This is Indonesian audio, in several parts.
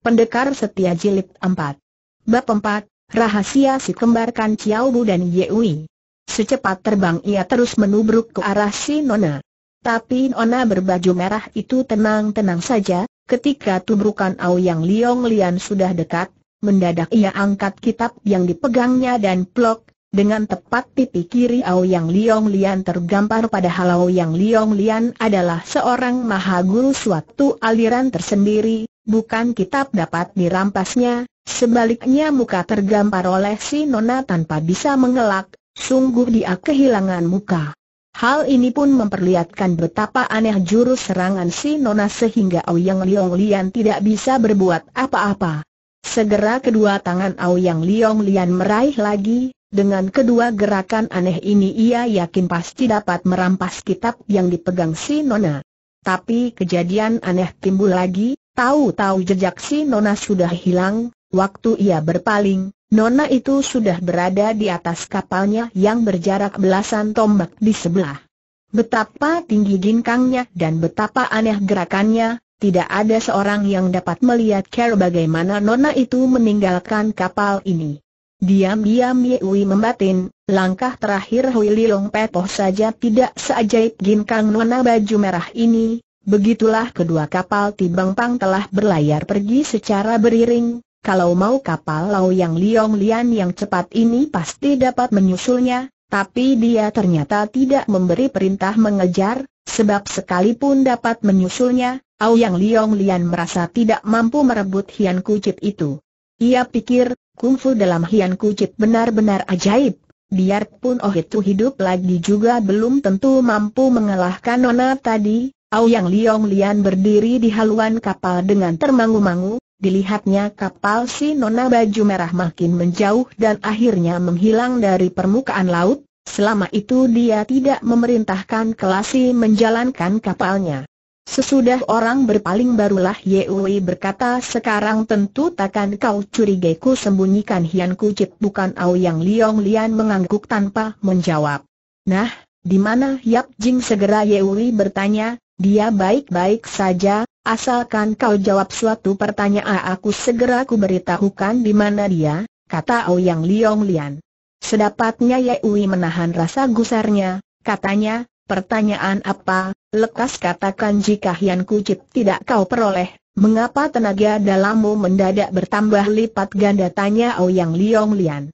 Pendekar Setia Jilid 4 Bab 4, Rahasia Si Kembar Kan Chiao Bu dan Yewi Secepat terbang ia terus menubruk ke arah si Nona Tapi Nona berbaju merah itu tenang-tenang saja Ketika tubrukan yang Liong Lian sudah dekat Mendadak ia angkat kitab yang dipegangnya dan plok Dengan tepat pipi kiri yang Liong Lian tergampar padahal yang Liong Lian adalah seorang maha guru suatu aliran tersendiri bukan kitab dapat dirampasnya, sebaliknya muka tergampar oleh si Nona tanpa bisa mengelak, sungguh dia kehilangan muka. Hal ini pun memperlihatkan betapa aneh jurus serangan si Nona sehingga Aoyang Liong Lian tidak bisa berbuat apa-apa. Segera kedua tangan Aoyang Liong Lian meraih lagi, dengan kedua gerakan aneh ini ia yakin pasti dapat merampas kitab yang dipegang si Nona. Tapi kejadian aneh timbul lagi, Tahu-tahu jejak si Nona sudah hilang, waktu ia berpaling, Nona itu sudah berada di atas kapalnya yang berjarak belasan tombak di sebelah. Betapa tinggi ginkangnya dan betapa aneh gerakannya, tidak ada seorang yang dapat melihat cara bagaimana Nona itu meninggalkan kapal ini. Diam-diam Yewi membatin, langkah terakhir Hui Lilong Petoh saja tidak seajaib ginkang Nona baju merah ini, Begitulah kedua kapal Tibang Pang telah berlayar pergi secara beriring, kalau mau kapal Lau Yang Liong Lian yang cepat ini pasti dapat menyusulnya, tapi dia ternyata tidak memberi perintah mengejar, sebab sekalipun dapat menyusulnya, Au Yang Liong Lian merasa tidak mampu merebut Hian Kucit itu. Ia pikir, kungfu dalam Hian Kucit benar-benar ajaib. Biarpun Oh itu hidup lagi juga belum tentu mampu mengalahkan Nona tadi, Auyang Liong Lian berdiri di haluan kapal dengan termangu-mangu, dilihatnya kapal si Nona Baju Merah makin menjauh dan akhirnya menghilang dari permukaan laut, selama itu dia tidak memerintahkan Kelasi menjalankan kapalnya. Sesudah orang berpaling barulah Yewi berkata sekarang tentu takkan kau curigai ku sembunyikan Hian Kucit bukan Auyang Liong Lian mengangguk tanpa menjawab. Nah, di mana Yap Jing segera Yewi bertanya, dia baik-baik saja, asalkan kau jawab suatu pertanyaan aku segera ku beritahukan di mana dia, kata Ouyang Liong Lian. Sedapatnya Ye Ui menahan rasa gusarnya, katanya, pertanyaan apa, lekas katakan jika Hian Kucip tidak kau peroleh, mengapa tenaga dalammu mendadak bertambah lipat ganda tanya Ouyang Liong Lian.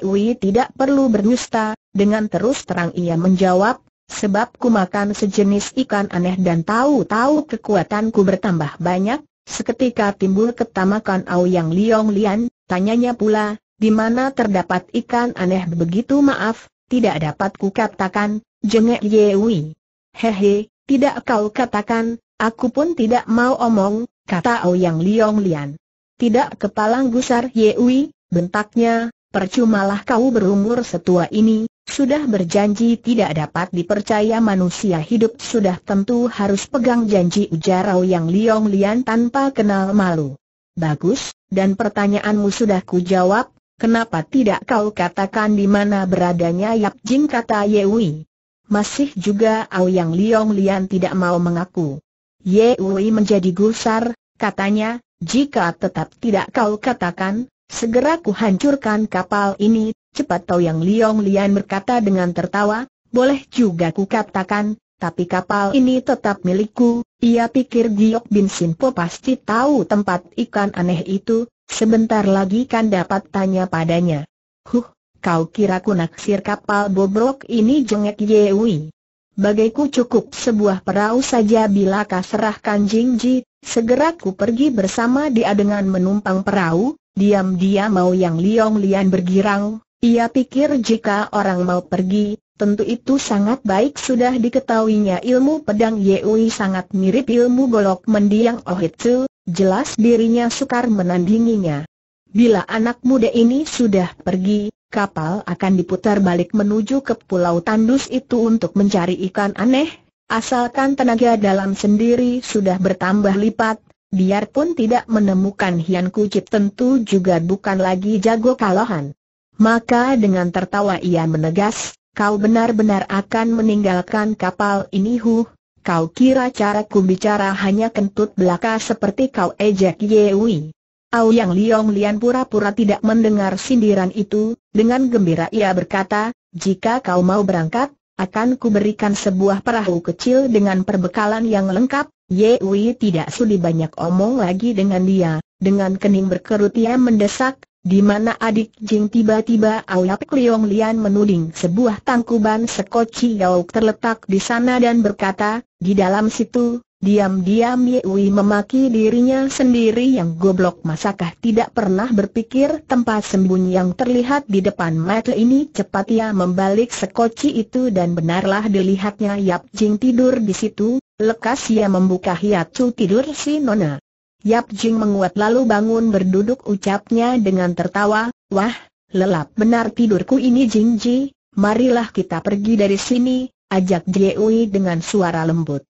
Ui tidak perlu berdusta, dengan terus terang ia menjawab, Sebab ku makan sejenis ikan aneh dan tahu-tahu kekuatanku bertambah banyak, seketika timbul ketamakan Au Yang Liong Lian, tanyanya pula, di mana terdapat ikan aneh begitu maaf, tidak dapat ku katakan, jengek Yewi. Hehe, tidak kau katakan, aku pun tidak mau omong, kata Au Yang Liong Lian. Tidak kepalang gusar Yewi, bentaknya, percumalah kau berumur setua ini, sudah berjanji tidak dapat dipercaya manusia hidup sudah tentu harus pegang janji ujarau yang Liong Lian tanpa kenal malu. Bagus, dan pertanyaanmu sudah kujawab, kenapa tidak kau katakan di mana beradanya Yap Jing kata Ye Wei. Masih juga yang Liong Lian tidak mau mengaku. Ye Wei menjadi gusar, katanya, jika tetap tidak kau katakan, segera kuhancurkan kapal ini, Cepat tahu yang Liong Lian berkata dengan tertawa, boleh juga ku kukatakan, tapi kapal ini tetap milikku, ia pikir Giok Bin Sinpo pasti tahu tempat ikan aneh itu, sebentar lagi kan dapat tanya padanya. Huh, kau kira ku naksir kapal bobrok ini jengek Yewi. Bagaiku cukup sebuah perahu saja bila kau serahkan Ji, segera ku pergi bersama dia dengan menumpang perahu, diam-diam mau yang Liong Lian bergirang, ia pikir jika orang mau pergi, tentu itu sangat baik sudah diketahuinya ilmu pedang Yeui sangat mirip ilmu golok mendiang Ohitsu, jelas dirinya sukar menandinginya. Bila anak muda ini sudah pergi, kapal akan diputar balik menuju ke pulau tandus itu untuk mencari ikan aneh, asalkan tenaga dalam sendiri sudah bertambah lipat, biarpun tidak menemukan Hian Kucip tentu juga bukan lagi jago kalahan. Maka dengan tertawa ia menegas, kau benar-benar akan meninggalkan kapal ini huh? Kau kira caraku bicara hanya kentut belaka seperti kau ejek Yewi? Au Yang Liong Lian pura-pura tidak mendengar sindiran itu, dengan gembira ia berkata, jika kau mau berangkat, akan kuberikan sebuah perahu kecil dengan perbekalan yang lengkap, Yewi tidak sudi banyak omong lagi dengan dia, dengan kening berkerut ia mendesak, di mana adik Jing tiba-tiba Aoyap Liong Lian menuding sebuah tangkuban sekoci yauk terletak di sana dan berkata, di dalam situ, diam-diam Ye Wei memaki dirinya sendiri yang goblok masakah tidak pernah berpikir tempat sembunyi yang terlihat di depan mata ini cepat ia membalik sekoci itu dan benarlah dilihatnya Yap Jing tidur di situ, lekas ia membuka hiatu tidur si Nona. Yap Jing menguat lalu bangun berduduk ucapnya dengan tertawa, wah, lelap benar tidurku ini Jing Ji, marilah kita pergi dari sini, ajak Jeui dengan suara lembut.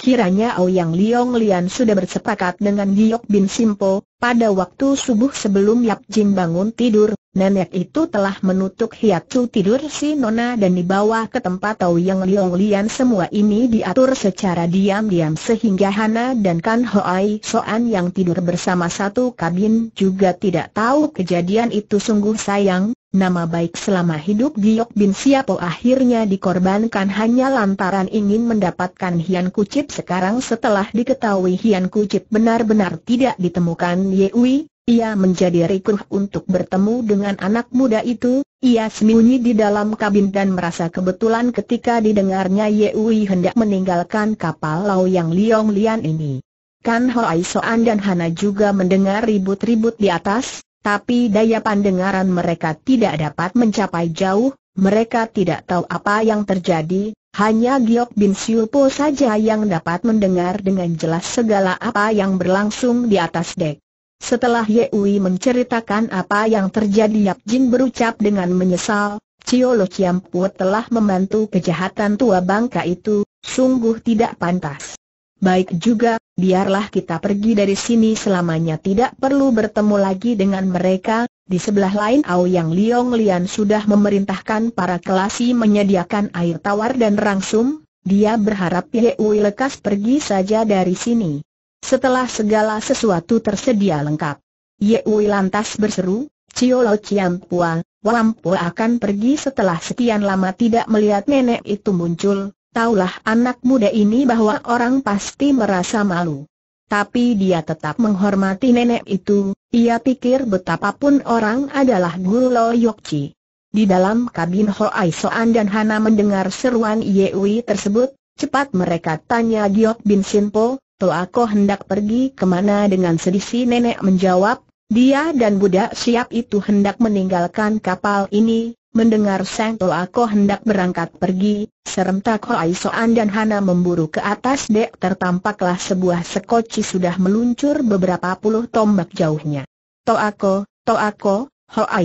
Kiranya Ouyang Liong Lian sudah bersepakat dengan Giyok Bin Simpo, pada waktu subuh sebelum Yap Jing bangun tidur, nenek itu telah menutup hiatu tidur si Nona dan dibawa ke tempat tahu Yang Liang Lian semua ini diatur secara diam-diam sehingga Hana dan Kan Hoai Soan yang tidur bersama satu kabin juga tidak tahu kejadian itu sungguh sayang, Nama baik selama hidup Giok Bin Siapo akhirnya dikorbankan hanya lantaran ingin mendapatkan Hian Kucip sekarang setelah diketahui Hian Kucip benar-benar tidak ditemukan Yewi, ia menjadi rikuh untuk bertemu dengan anak muda itu, ia sembunyi di dalam kabin dan merasa kebetulan ketika didengarnya Yewi hendak meninggalkan kapal Lau Yang Liong Lian ini. Kan Hoai Soan dan Hana juga mendengar ribut-ribut di atas, tapi daya pandengaran mereka tidak dapat mencapai jauh, mereka tidak tahu apa yang terjadi, hanya Giok Bin Siupo saja yang dapat mendengar dengan jelas segala apa yang berlangsung di atas dek. Setelah Ye Wei menceritakan apa yang terjadi Yap Jin berucap dengan menyesal, Chiam Ciampu telah membantu kejahatan tua bangka itu, sungguh tidak pantas. Baik juga, biarlah kita pergi dari sini selamanya tidak perlu bertemu lagi dengan mereka, di sebelah lain Ao Yang Liong Lian sudah memerintahkan para kelasi menyediakan air tawar dan rangsum, dia berharap Ye Yehui lekas pergi saja dari sini. Setelah segala sesuatu tersedia lengkap, Ye Wei lantas berseru, Lo Ciam Pua, Pua akan pergi setelah sekian lama tidak melihat nenek itu muncul, taulah anak muda ini bahwa orang pasti merasa malu. Tapi dia tetap menghormati nenek itu, ia pikir betapapun orang adalah guru Lo Yokci. Di dalam kabin Ai Soan dan Hana mendengar seruan Ye Wei tersebut, cepat mereka tanya Giok Bin Sinpo, Toa Ko hendak pergi kemana dengan sedih si nenek menjawab, dia dan budak siap itu hendak meninggalkan kapal ini, mendengar sang Toa Ko hendak berangkat pergi, serentak Ho Soan dan Hana memburu ke atas dek tertampaklah sebuah sekoci sudah meluncur beberapa puluh tombak jauhnya. Toa Ko, Toa kau,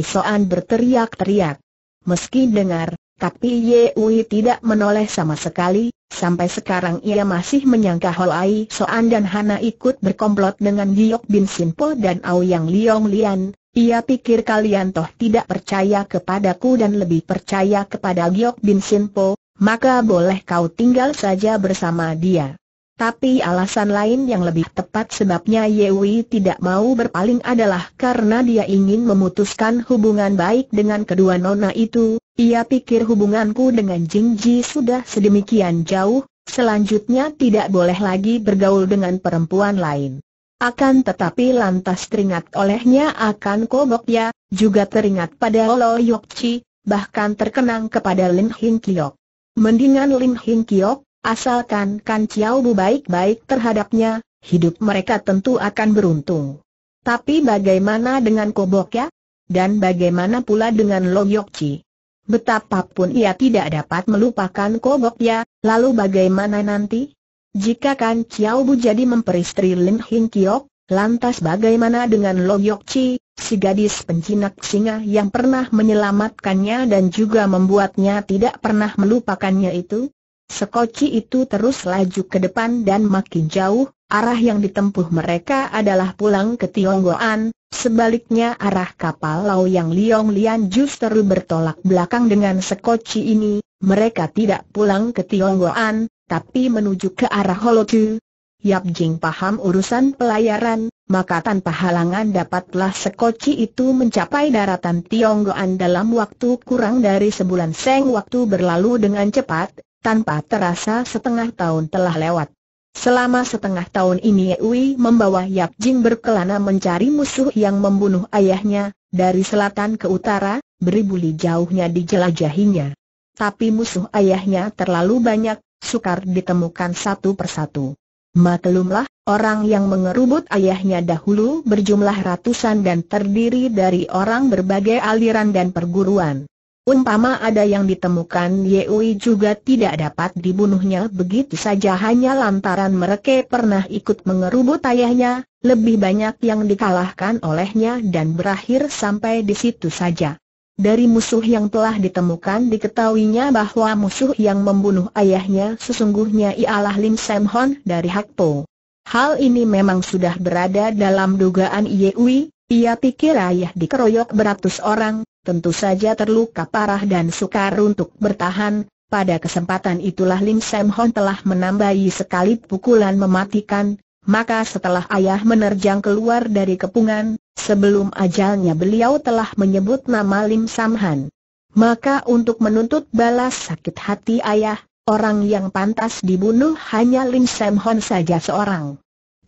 Soan berteriak-teriak. Meski dengar, tapi Ye Yewi tidak menoleh sama sekali, sampai sekarang ia masih menyangka Holai Soan dan Hana ikut berkomplot dengan Giok Bin Sinpo dan Aoyang Liong Lian. Ia pikir kalian toh tidak percaya kepadaku dan lebih percaya kepada Giok Bin Sinpo, maka boleh kau tinggal saja bersama dia. Tapi alasan lain yang lebih tepat sebabnya Ye Yewi tidak mau berpaling adalah karena dia ingin memutuskan hubungan baik dengan kedua nona itu, ia pikir hubunganku dengan Jing Ji sudah sedemikian jauh, selanjutnya tidak boleh lagi bergaul dengan perempuan lain. Akan tetapi lantas teringat olehnya akan Kobok ya, juga teringat pada Lo Yok Chi, bahkan terkenang kepada Lim Hing Kiok. Mendingan Lim Hing Kiok, asalkan Kan Chiao Bu baik-baik terhadapnya, hidup mereka tentu akan beruntung. Tapi bagaimana dengan Kobok ya? Dan bagaimana pula dengan Lo Yok Chi? Betapapun ia tidak dapat melupakan koboknya, lalu bagaimana nanti? Jika Kan Chiao Bu jadi memperistri Lin Hing Kiok, lantas bagaimana dengan Lo Yok Chi, si gadis penjinak singa yang pernah menyelamatkannya dan juga membuatnya tidak pernah melupakannya itu? Sekoci itu terus laju ke depan dan makin jauh, arah yang ditempuh mereka adalah pulang ke Tionggoan, sebaliknya arah kapal Lau yang Liong Lian justru bertolak belakang dengan Sekoci ini, mereka tidak pulang ke Tionggoan, tapi menuju ke arah Holotu. Yap Jing paham urusan pelayaran, maka tanpa halangan dapatlah Sekoci itu mencapai daratan Tionggoan dalam waktu kurang dari sebulan seng waktu berlalu dengan cepat, tanpa terasa setengah tahun telah lewat. Selama setengah tahun ini Yui membawa Yap Jing berkelana mencari musuh yang membunuh ayahnya, dari selatan ke utara, beribu li jauhnya dijelajahinya. Tapi musuh ayahnya terlalu banyak, sukar ditemukan satu persatu. Maklumlah, orang yang mengerubut ayahnya dahulu berjumlah ratusan dan terdiri dari orang berbagai aliran dan perguruan. Umpama ada yang ditemukan Yeui juga tidak dapat dibunuhnya begitu saja hanya lantaran mereka pernah ikut mengerubut ayahnya, lebih banyak yang dikalahkan olehnya dan berakhir sampai di situ saja. Dari musuh yang telah ditemukan diketahuinya bahwa musuh yang membunuh ayahnya sesungguhnya ialah Lim Sam dari Hakpo. Hal ini memang sudah berada dalam dugaan Yeui. ia pikir ayah dikeroyok beratus orang, tentu saja terluka parah dan sukar untuk bertahan, pada kesempatan itulah Lim Sam Hon telah menambahi sekali pukulan mematikan, maka setelah ayah menerjang keluar dari kepungan, sebelum ajalnya beliau telah menyebut nama Lim Sam Han. Maka untuk menuntut balas sakit hati ayah, orang yang pantas dibunuh hanya Lim Sam Hon saja seorang.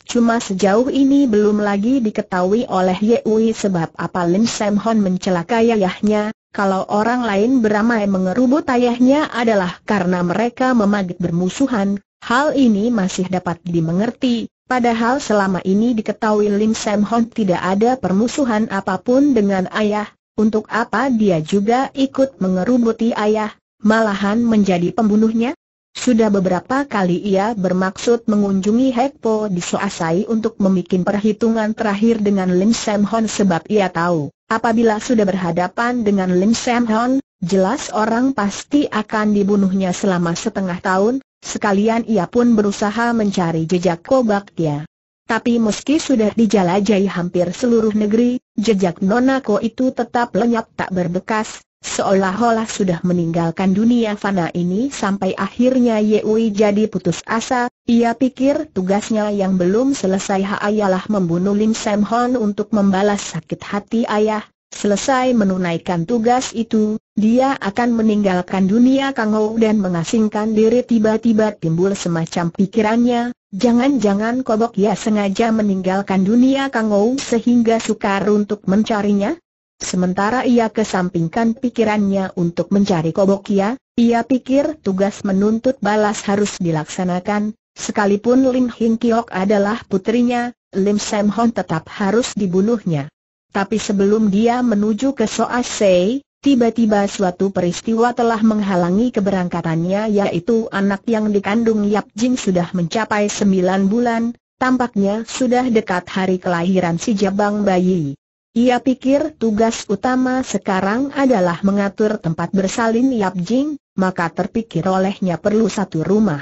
Cuma sejauh ini belum lagi diketahui oleh Yewi sebab apa Lim Sam mencelakai ayahnya, kalau orang lain beramai mengerubut ayahnya adalah karena mereka memagit bermusuhan, hal ini masih dapat dimengerti, padahal selama ini diketahui Lim Sam tidak ada permusuhan apapun dengan ayah, untuk apa dia juga ikut mengerubuti ayah, malahan menjadi pembunuhnya? Sudah beberapa kali ia bermaksud mengunjungi Hekpo di Soasai untuk membuat perhitungan terakhir dengan Lim Sam Hon sebab ia tahu, apabila sudah berhadapan dengan Lim Sam Hon, jelas orang pasti akan dibunuhnya selama setengah tahun, sekalian ia pun berusaha mencari jejak kobaknya. Tapi meski sudah dijelajahi hampir seluruh negeri, jejak Nonako itu tetap lenyap tak berbekas, Seolah-olah sudah meninggalkan dunia fana ini sampai akhirnya Yewi jadi putus asa, ia pikir tugasnya yang belum selesai ialah membunuh Lim Sam Hon untuk membalas sakit hati ayah, Selesai menunaikan tugas itu, dia akan meninggalkan dunia Kangou dan mengasingkan diri tiba-tiba timbul semacam pikirannya, jangan-jangan Kobok Ya sengaja meninggalkan dunia Kangou sehingga sukar untuk mencarinya? Sementara ia kesampingkan pikirannya untuk mencari Kobokia, ya, ia pikir tugas menuntut balas harus dilaksanakan, sekalipun Lim Hing Kiok adalah putrinya, Lim Sam Hon tetap harus dibunuhnya. Tapi sebelum dia menuju ke Soa Sei, tiba-tiba suatu peristiwa telah menghalangi keberangkatannya yaitu anak yang dikandung Yap Jin sudah mencapai sembilan bulan, tampaknya sudah dekat hari kelahiran si jabang bayi. Ia pikir tugas utama sekarang adalah mengatur tempat bersalin Yap Jing, maka terpikir olehnya perlu satu rumah.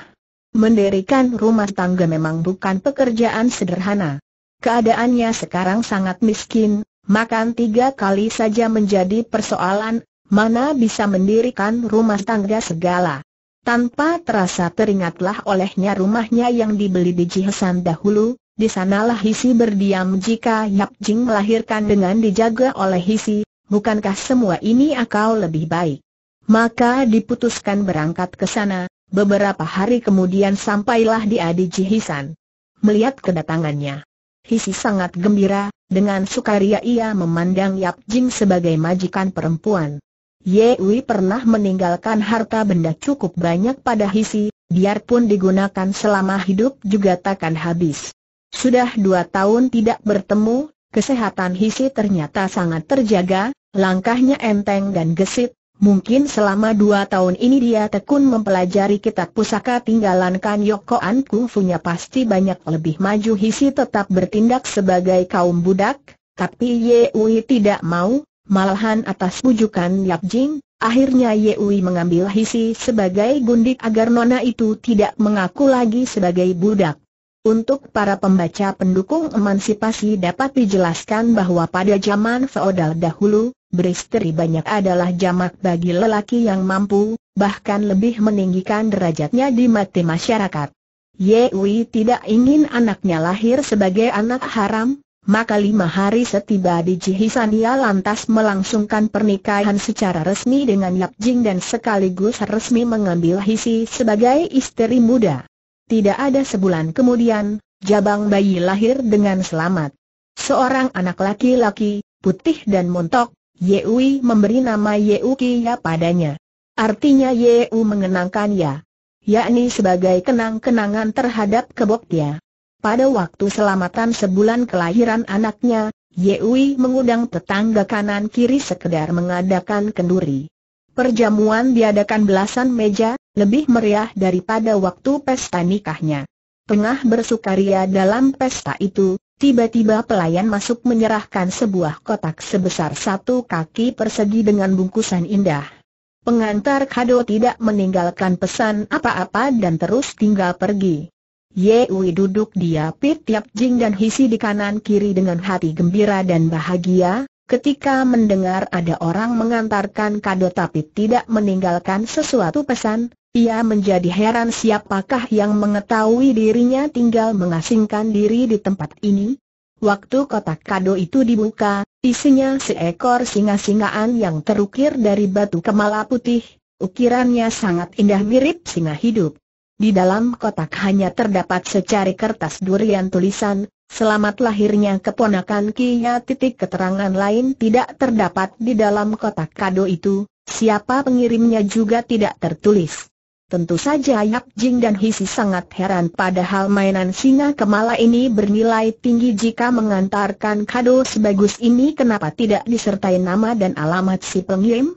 Mendirikan rumah tangga memang bukan pekerjaan sederhana. Keadaannya sekarang sangat miskin, makan tiga kali saja menjadi persoalan, mana bisa mendirikan rumah tangga segala. Tanpa terasa teringatlah olehnya rumahnya yang dibeli di Jihesan dahulu, di sanalah Hisi berdiam jika Yap Jing melahirkan dengan dijaga oleh Hisi, bukankah semua ini akal lebih baik? Maka diputuskan berangkat ke sana, beberapa hari kemudian sampailah di Adi Jihisan. Melihat kedatangannya, Hisi sangat gembira, dengan sukaria ia memandang Yap Jing sebagai majikan perempuan. Ye Wei pernah meninggalkan harta benda cukup banyak pada Hisi, biarpun digunakan selama hidup juga takkan habis. Sudah dua tahun tidak bertemu, kesehatan Hisi ternyata sangat terjaga, langkahnya enteng dan gesit, mungkin selama dua tahun ini dia tekun mempelajari kitab pusaka tinggalan Kan Yoko An Fu-nya pasti banyak lebih maju Hisi tetap bertindak sebagai kaum budak, tapi Yeui tidak mau, malahan atas bujukan Yap Jing, akhirnya Yeui mengambil Hisi sebagai gundik agar Nona itu tidak mengaku lagi sebagai budak. Untuk para pembaca pendukung emansipasi dapat dijelaskan bahwa pada zaman feodal dahulu, beristri banyak adalah jamak bagi lelaki yang mampu, bahkan lebih meninggikan derajatnya di mata masyarakat. Yewi tidak ingin anaknya lahir sebagai anak haram, maka lima hari setiba di Jihisan Jihisania lantas melangsungkan pernikahan secara resmi dengan Yap Jing dan sekaligus resmi mengambil Hisi sebagai istri muda. Tidak ada sebulan kemudian, jabang bayi lahir dengan selamat. Seorang anak laki-laki, putih dan montok, Yeui memberi nama Yeuki ya padanya. Artinya Yeu mengenangkan Ya, yakni sebagai kenang-kenangan terhadap keboknya. Pada waktu selamatan sebulan kelahiran anaknya, Yeui mengundang tetangga kanan kiri sekedar mengadakan kenduri. Perjamuan diadakan belasan meja, lebih meriah daripada waktu pesta nikahnya. Tengah bersukaria dalam pesta itu, tiba-tiba pelayan masuk menyerahkan sebuah kotak sebesar satu kaki persegi dengan bungkusan indah. Pengantar kado tidak meninggalkan pesan apa-apa dan terus tinggal pergi. Yewi duduk diapit Tiap Jing dan Hisi di kanan kiri dengan hati gembira dan bahagia, Ketika mendengar ada orang mengantarkan kado tapi tidak meninggalkan sesuatu pesan, ia menjadi heran siapakah yang mengetahui dirinya tinggal mengasingkan diri di tempat ini. Waktu kotak kado itu dibuka, isinya seekor singa-singaan yang terukir dari batu kemala putih, ukirannya sangat indah mirip singa hidup. Di dalam kotak hanya terdapat secari kertas durian tulisan, selamat lahirnya keponakan Kia ya. titik keterangan lain tidak terdapat di dalam kotak kado itu, siapa pengirimnya juga tidak tertulis. Tentu saja Yap Jing dan Hisi sangat heran padahal mainan singa kemala ini bernilai tinggi jika mengantarkan kado sebagus ini kenapa tidak disertai nama dan alamat si pengirim?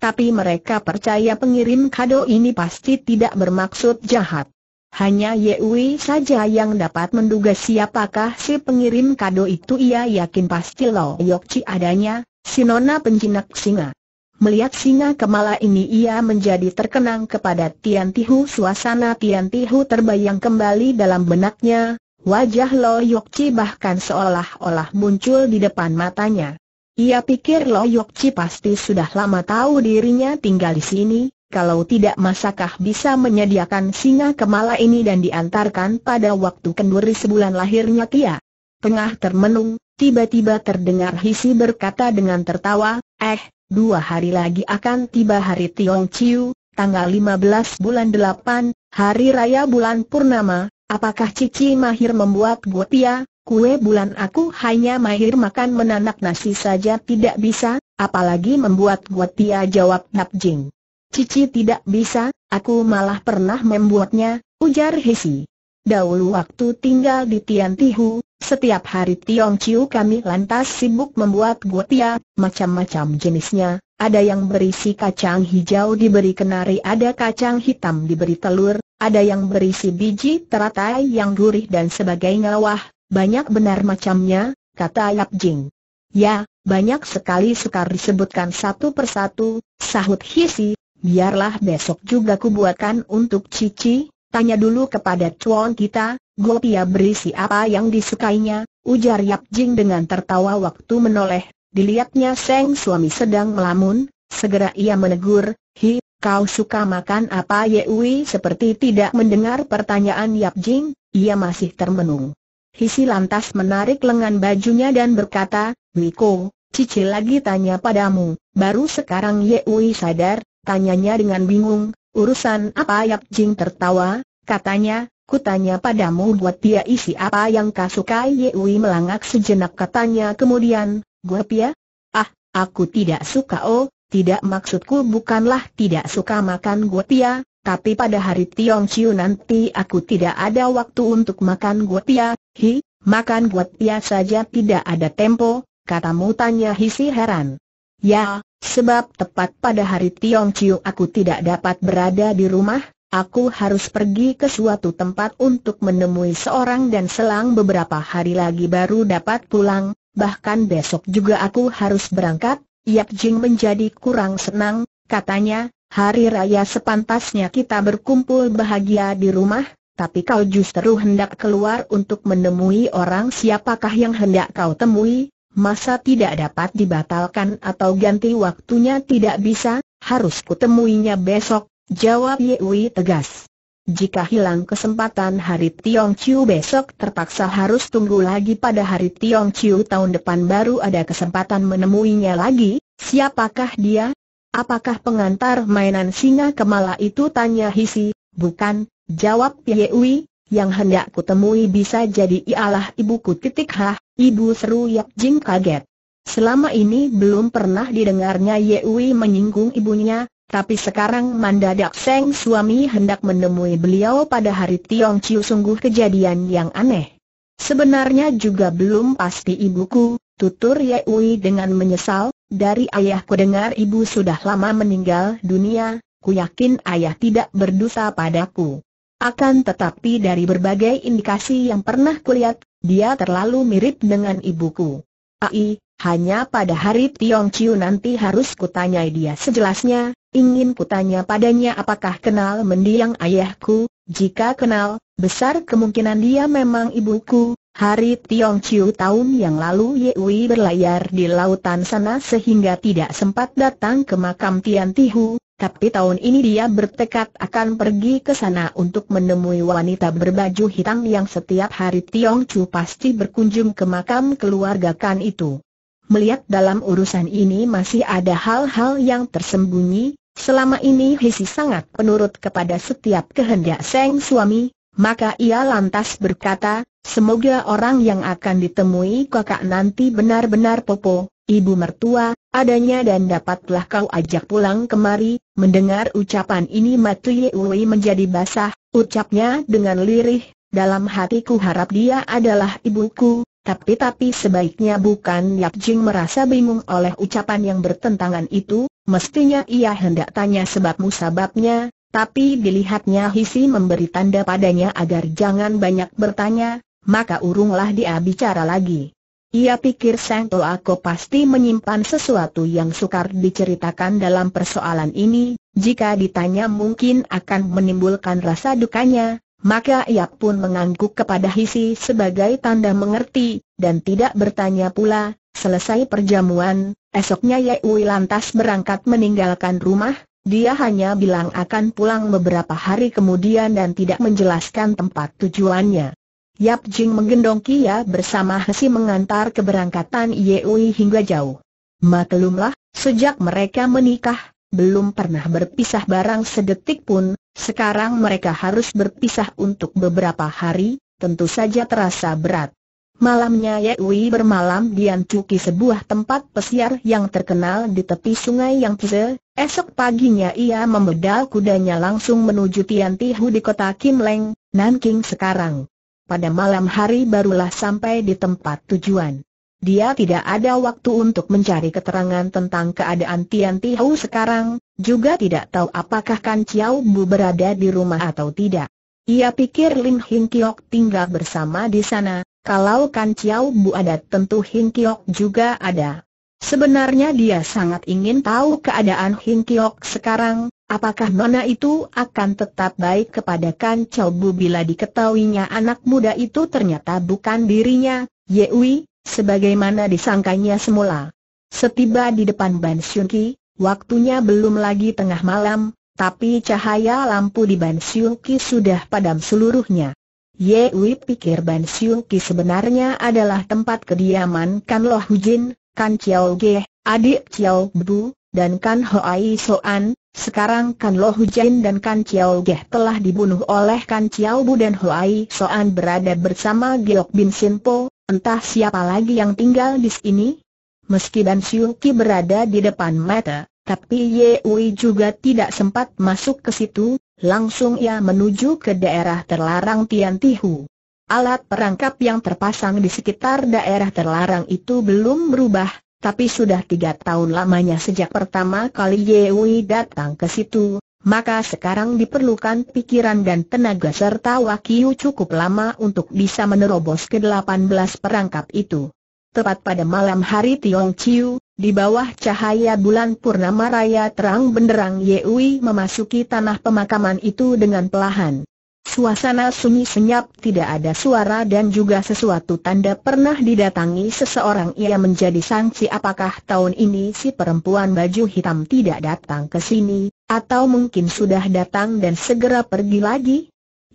tapi mereka percaya pengirim kado ini pasti tidak bermaksud jahat. Hanya Yewi saja yang dapat menduga siapakah si pengirim kado itu ia yakin pasti Lo Yokci adanya, si nona penjinak singa. Melihat singa kemala ini ia menjadi terkenang kepada Tian Tihu suasana Tian Tihu terbayang kembali dalam benaknya, wajah Lo Yokci bahkan seolah-olah muncul di depan matanya. Ia pikir Loyok Chi pasti sudah lama tahu dirinya tinggal di sini, kalau tidak masakah bisa menyediakan singa kemala ini dan diantarkan pada waktu kenduri sebulan lahirnya Kia. Tengah termenung, tiba-tiba terdengar Hisi berkata dengan tertawa, eh, dua hari lagi akan tiba hari Tiong Ciu, tanggal 15 bulan 8, hari raya bulan Purnama, apakah Cici Mahir membuat Gotia, kue bulan aku hanya mahir makan menanak nasi saja tidak bisa, apalagi membuat guatia jawab Napjing. Cici tidak bisa, aku malah pernah membuatnya, ujar Hesi. Dahulu waktu tinggal di Tian Tihu, setiap hari Tiong Chiu kami lantas sibuk membuat guatia, macam-macam jenisnya, ada yang berisi kacang hijau diberi kenari ada kacang hitam diberi telur, ada yang berisi biji teratai yang gurih dan sebagainya wah, banyak benar macamnya, kata Yap Jing. Ya, banyak sekali sekar disebutkan satu persatu, sahut Hisi, biarlah besok juga kubuatkan untuk Cici, tanya dulu kepada cuan kita, Gopia berisi apa yang disukainya, ujar Yap Jing dengan tertawa waktu menoleh, dilihatnya Seng suami sedang melamun, segera ia menegur, Hi, kau suka makan apa Yewi seperti tidak mendengar pertanyaan Yap Jing, ia masih termenung. Hisi lantas menarik lengan bajunya dan berkata, Miko, Cici lagi tanya padamu, baru sekarang Yeui sadar, tanyanya dengan bingung, urusan apa Yap Jing tertawa, katanya, ku tanya padamu buat dia isi apa yang kau sukai Yeui melangak sejenak katanya kemudian, gua pia? Ah, aku tidak suka oh, tidak maksudku bukanlah tidak suka makan gua pia, tapi pada hari Tiong Chiu nanti aku tidak ada waktu untuk makan guatia, hi, makan Pia saja tidak ada tempo, katamu tanya Hisi heran. Ya, sebab tepat pada hari Tiong Chiu aku tidak dapat berada di rumah, aku harus pergi ke suatu tempat untuk menemui seorang dan selang beberapa hari lagi baru dapat pulang, bahkan besok juga aku harus berangkat, Yap Jing menjadi kurang senang, katanya, hari raya sepantasnya kita berkumpul bahagia di rumah, tapi kau justru hendak keluar untuk menemui orang siapakah yang hendak kau temui, masa tidak dapat dibatalkan atau ganti waktunya tidak bisa, harus kutemuinya besok, jawab Yewi tegas. Jika hilang kesempatan hari Tiong Chiu besok terpaksa harus tunggu lagi pada hari Tiong Chiu tahun depan baru ada kesempatan menemuinya lagi, siapakah dia, Apakah pengantar mainan singa kemala itu tanya Hisi, bukan, jawab Yewi, yang hendak kutemui bisa jadi ialah ibuku titik hah, ibu seru Yak Jing kaget. Selama ini belum pernah didengarnya Yewi menyinggung ibunya, tapi sekarang mandadak Seng suami hendak menemui beliau pada hari Tiong Chiu sungguh kejadian yang aneh. Sebenarnya juga belum pasti ibuku, tutur Yewi dengan menyesal, dari ayahku dengar ibu sudah lama meninggal dunia, ku yakin ayah tidak berdosa padaku. Akan tetapi dari berbagai indikasi yang pernah kulihat, dia terlalu mirip dengan ibuku. Ai, hanya pada hari Tiong Chiu nanti harus kutanyai dia sejelasnya, ingin kutanya padanya apakah kenal mendiang ayahku, jika kenal, besar kemungkinan dia memang ibuku, Hari Tiong Chiu tahun yang lalu Ye Wei berlayar di lautan sana sehingga tidak sempat datang ke makam Tian Tihu, tapi tahun ini dia bertekad akan pergi ke sana untuk menemui wanita berbaju hitam yang setiap hari Tiong Chiu pasti berkunjung ke makam keluarga Kan itu. Melihat dalam urusan ini masih ada hal-hal yang tersembunyi, selama ini Hisi sangat penurut kepada setiap kehendak sang suami, maka ia lantas berkata, semoga orang yang akan ditemui kakak nanti benar-benar popo, ibu mertua, adanya dan dapatlah kau ajak pulang kemari. Mendengar ucapan ini Matu Yewi menjadi basah, ucapnya dengan lirih, dalam hatiku harap dia adalah ibuku, tapi-tapi sebaiknya bukan Yap Jing merasa bingung oleh ucapan yang bertentangan itu, mestinya ia hendak tanya sebab musababnya, tapi dilihatnya Hisi memberi tanda padanya agar jangan banyak bertanya, maka urunglah dia bicara lagi. Ia pikir Sang Toako pasti menyimpan sesuatu yang sukar diceritakan dalam persoalan ini, jika ditanya mungkin akan menimbulkan rasa dukanya, maka ia pun mengangguk kepada Hisi sebagai tanda mengerti, dan tidak bertanya pula, selesai perjamuan, esoknya Yewi lantas berangkat meninggalkan rumah, dia hanya bilang akan pulang beberapa hari kemudian dan tidak menjelaskan tempat tujuannya. Yap Jing menggendong Kia bersama Hesi mengantar keberangkatan Yeui hingga jauh. Maklumlah, sejak mereka menikah, belum pernah berpisah barang sedetik pun, sekarang mereka harus berpisah untuk beberapa hari, tentu saja terasa berat. Malamnya Wei bermalam di Ancuki sebuah tempat pesiar yang terkenal di tepi sungai yang Yangtze. Esok paginya ia membedal kudanya langsung menuju Tian Tihu di kota Kim Leng, Nanking sekarang. Pada malam hari barulah sampai di tempat tujuan. Dia tidak ada waktu untuk mencari keterangan tentang keadaan Tian Tihu sekarang, juga tidak tahu apakah Kan Chiao Bu berada di rumah atau tidak. Ia pikir Lin Hing Kiok tinggal bersama di sana, kalau Kan Chiao Bu ada tentu Hing Kiok juga ada. Sebenarnya dia sangat ingin tahu keadaan Hing Kiok sekarang, apakah nona itu akan tetap baik kepada Kan Chiao Bu bila diketahuinya anak muda itu ternyata bukan dirinya, Yewi, sebagaimana disangkanya semula. Setiba di depan Ban Siun Ki, waktunya belum lagi tengah malam, tapi cahaya lampu di Ban Siun Ki sudah padam seluruhnya. Ye Wei pikir Ban Siung Ki sebenarnya adalah tempat kediaman Kan Loh Jin, Kan Chiao Ge, adik Chiao Bu, dan Kan Ho So Soan. Sekarang Kan Loh Jin dan Kan Chiao Ge telah dibunuh oleh Kan Chiao Bu dan Ho So Soan berada bersama Giok Bin Po, entah siapa lagi yang tinggal di sini. Meski Ban Siung Ki berada di depan mata, tapi Ye Wei juga tidak sempat masuk ke situ, Langsung ia menuju ke daerah terlarang Tian Tihu. Alat perangkap yang terpasang di sekitar daerah terlarang itu belum berubah, tapi sudah tiga tahun lamanya sejak pertama kali Ye Wei datang ke situ, maka sekarang diperlukan pikiran dan tenaga serta wakiu cukup lama untuk bisa menerobos ke belas perangkap itu. Tepat pada malam hari Tiong Chiu, di bawah cahaya bulan purnama raya terang benderang Yewi memasuki tanah pemakaman itu dengan pelahan. Suasana sunyi senyap tidak ada suara dan juga sesuatu tanda pernah didatangi seseorang ia menjadi sangsi apakah tahun ini si perempuan baju hitam tidak datang ke sini, atau mungkin sudah datang dan segera pergi lagi?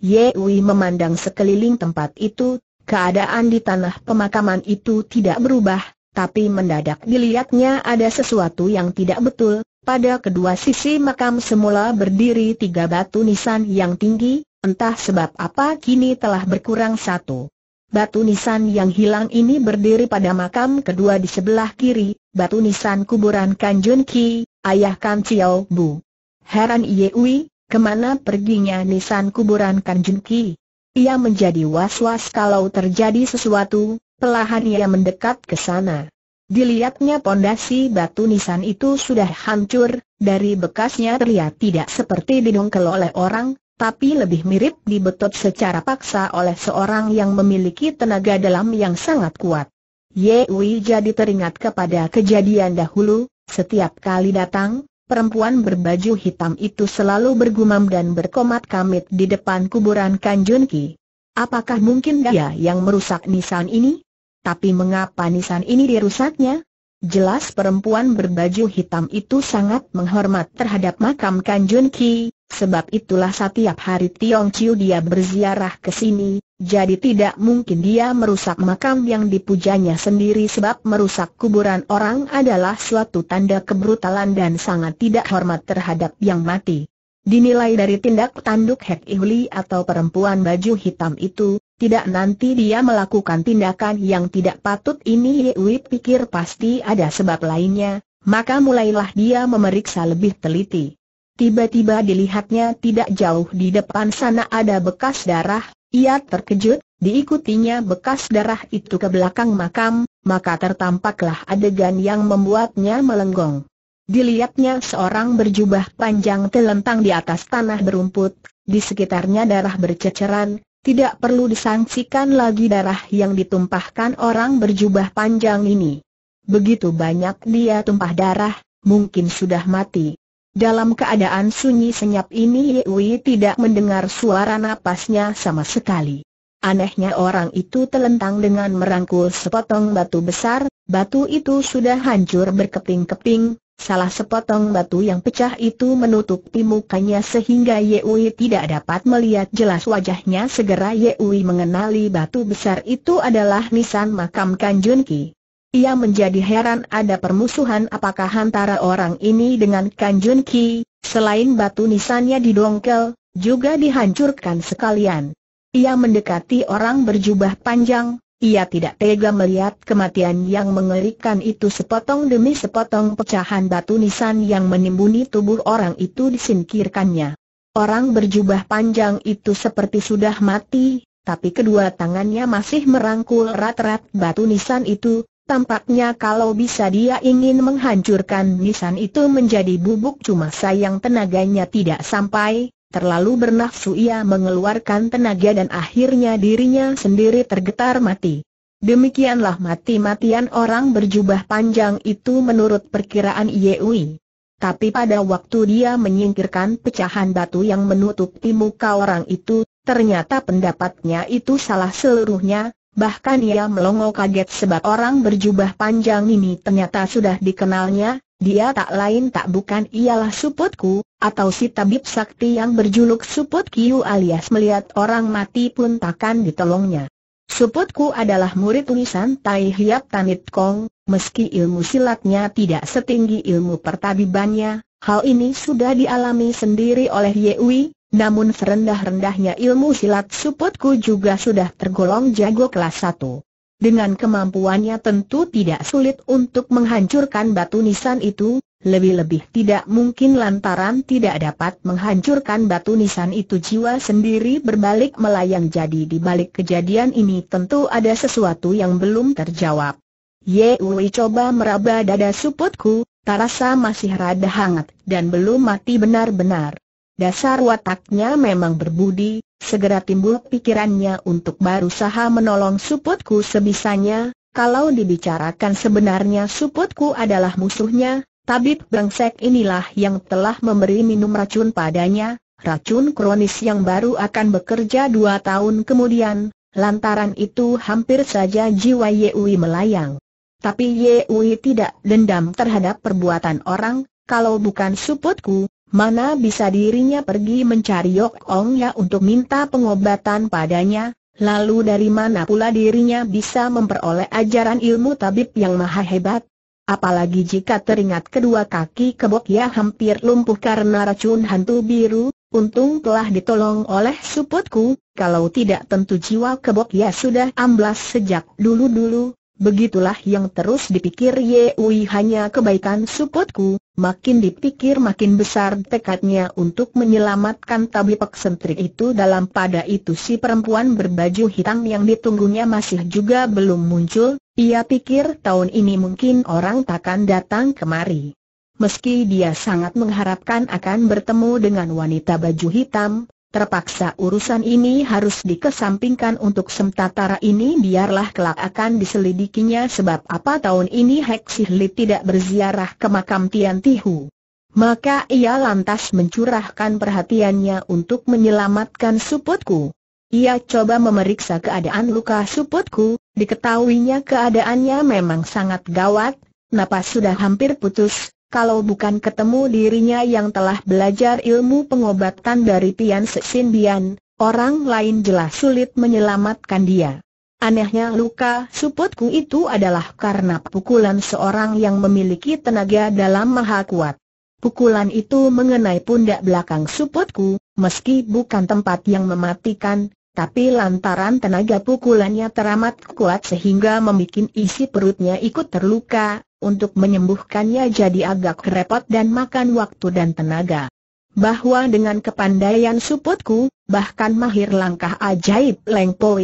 Yewi memandang sekeliling tempat itu, keadaan di tanah pemakaman itu tidak berubah, tapi mendadak dilihatnya ada sesuatu yang tidak betul. Pada kedua sisi makam semula berdiri tiga batu nisan yang tinggi, entah sebab apa kini telah berkurang satu. Batu nisan yang hilang ini berdiri pada makam kedua di sebelah kiri, batu nisan kuburan Kanjun Ki, ayah Kan Chiao Bu. Heran Yewi, kemana perginya nisan kuburan Kanjun Ki? Ia menjadi was-was kalau terjadi sesuatu, Pelahan ia mendekat ke sana. Dilihatnya pondasi batu nisan itu sudah hancur, dari bekasnya terlihat tidak seperti didongkel oleh orang, tapi lebih mirip dibetot secara paksa oleh seorang yang memiliki tenaga dalam yang sangat kuat. Ye Wei jadi teringat kepada kejadian dahulu, setiap kali datang, perempuan berbaju hitam itu selalu bergumam dan berkomat kamit di depan kuburan Kanjunki. Apakah mungkin dia yang merusak nisan ini? Tapi mengapa nisan ini dirusaknya? Jelas perempuan berbaju hitam itu sangat menghormat terhadap makam Kanjun Ki, sebab itulah setiap hari Tiong Chiu dia berziarah ke sini, jadi tidak mungkin dia merusak makam yang dipujanya sendiri sebab merusak kuburan orang adalah suatu tanda kebrutalan dan sangat tidak hormat terhadap yang mati. Dinilai dari tindak tanduk Hek Ihli atau perempuan baju hitam itu, tidak nanti dia melakukan tindakan yang tidak patut ini Yewi pikir pasti ada sebab lainnya, maka mulailah dia memeriksa lebih teliti. Tiba-tiba dilihatnya tidak jauh di depan sana ada bekas darah, ia terkejut, diikutinya bekas darah itu ke belakang makam, maka tertampaklah adegan yang membuatnya melenggong. Dilihatnya seorang berjubah panjang telentang di atas tanah berumput, di sekitarnya darah berceceran, tidak perlu disangsikan lagi darah yang ditumpahkan orang berjubah panjang ini. Begitu banyak dia tumpah darah, mungkin sudah mati. Dalam keadaan sunyi senyap ini Wei tidak mendengar suara napasnya sama sekali. Anehnya orang itu telentang dengan merangkul sepotong batu besar, batu itu sudah hancur berkeping-keping, Salah sepotong batu yang pecah itu menutupi mukanya sehingga Yeui tidak dapat melihat jelas wajahnya Segera Yeui mengenali batu besar itu adalah nisan makam Kanjunki. Ia menjadi heran ada permusuhan apakah antara orang ini dengan Kanjunki. Selain batu nisannya didongkel, juga dihancurkan sekalian Ia mendekati orang berjubah panjang, ia tidak tega melihat kematian yang mengerikan itu sepotong demi sepotong pecahan batu nisan yang menimbuni tubuh orang itu disingkirkannya. Orang berjubah panjang itu seperti sudah mati, tapi kedua tangannya masih merangkul rat-rat batu nisan itu, tampaknya kalau bisa dia ingin menghancurkan nisan itu menjadi bubuk cuma sayang tenaganya tidak sampai, Terlalu bernafsu ia mengeluarkan tenaga dan akhirnya dirinya sendiri tergetar mati. Demikianlah mati-matian orang berjubah panjang itu menurut perkiraan Yewi. Tapi pada waktu dia menyingkirkan pecahan batu yang menutupi muka orang itu, ternyata pendapatnya itu salah seluruhnya, bahkan ia melongo kaget sebab orang berjubah panjang ini ternyata sudah dikenalnya, dia tak lain tak bukan ialah suputku, atau si tabib sakti yang berjuluk suput kiu alias melihat orang mati pun takkan ditolongnya. Suputku adalah murid tulisan Tai Hiap Tanit Kong, meski ilmu silatnya tidak setinggi ilmu pertabibannya, hal ini sudah dialami sendiri oleh Yewi, namun serendah-rendahnya ilmu silat suputku juga sudah tergolong jago kelas 1. Dengan kemampuannya tentu tidak sulit untuk menghancurkan batu nisan itu, lebih-lebih tidak mungkin lantaran tidak dapat menghancurkan batu nisan itu jiwa sendiri berbalik melayang jadi di balik kejadian ini tentu ada sesuatu yang belum terjawab. Yewi coba meraba dada suputku, terasa masih rada hangat dan belum mati benar-benar. Dasar wataknya memang berbudi, Segera timbul pikirannya untuk berusaha menolong suputku sebisanya, kalau dibicarakan sebenarnya suputku adalah musuhnya, tabib bangsek inilah yang telah memberi minum racun padanya, racun kronis yang baru akan bekerja dua tahun kemudian, lantaran itu hampir saja jiwa Yeui melayang. Tapi Yewi tidak dendam terhadap perbuatan orang, kalau bukan suputku, Mana bisa dirinya pergi mencari Yok Ong Ya untuk minta pengobatan padanya, lalu dari mana pula dirinya bisa memperoleh ajaran ilmu tabib yang maha hebat? Apalagi jika teringat kedua kaki kebok ya hampir lumpuh karena racun hantu biru, untung telah ditolong oleh suputku, kalau tidak tentu jiwa kebok ya sudah amblas sejak dulu-dulu, Begitulah yang terus dipikir Yewi hanya kebaikan supotku. makin dipikir makin besar tekadnya untuk menyelamatkan tabi sentrik itu dalam pada itu si perempuan berbaju hitam yang ditunggunya masih juga belum muncul, ia pikir tahun ini mungkin orang takkan datang kemari. Meski dia sangat mengharapkan akan bertemu dengan wanita baju hitam, Terpaksa urusan ini harus dikesampingkan untuk sementara ini biarlah kelak akan diselidikinya sebab apa tahun ini Hek Li tidak berziarah ke makam Tian Tihu. Maka ia lantas mencurahkan perhatiannya untuk menyelamatkan suputku. Ia coba memeriksa keadaan luka suputku, diketahuinya keadaannya memang sangat gawat, napas sudah hampir putus, kalau bukan ketemu dirinya yang telah belajar ilmu pengobatan dari Pian Seksin Bian, orang lain jelas sulit menyelamatkan dia. Anehnya luka suputku itu adalah karena pukulan seorang yang memiliki tenaga dalam maha kuat. Pukulan itu mengenai pundak belakang suputku, meski bukan tempat yang mematikan, tapi lantaran tenaga pukulannya teramat kuat sehingga membuat isi perutnya ikut terluka, untuk menyembuhkannya jadi agak repot dan makan waktu dan tenaga. Bahwa dengan kepandaian suputku, bahkan mahir langkah ajaib Leng Poh,